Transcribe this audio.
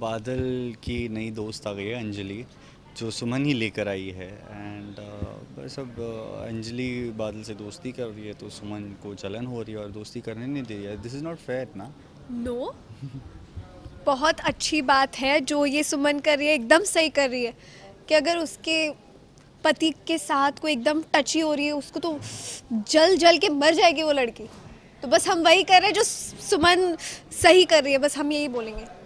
बादल की नई दोस्त आ गई है अंजलि जो सुमन ही लेकर आई है एंड uh, बस अब uh, अंजलि बादल से दोस्ती कर रही है तो सुमन को जलन हो रही है और दोस्ती करने नहीं दे रही है दिस इज़ नॉट फेयर ना नो बहुत अच्छी बात है जो ये सुमन कर रही है एकदम सही कर रही है कि अगर उसके पति के साथ कोई एकदम टची हो रही है उसको तो जल जल के मर जाएगी वो लड़की तो बस हम वही कर रहे हैं जो सुमन सही कर रही है बस हम यही बोलेंगे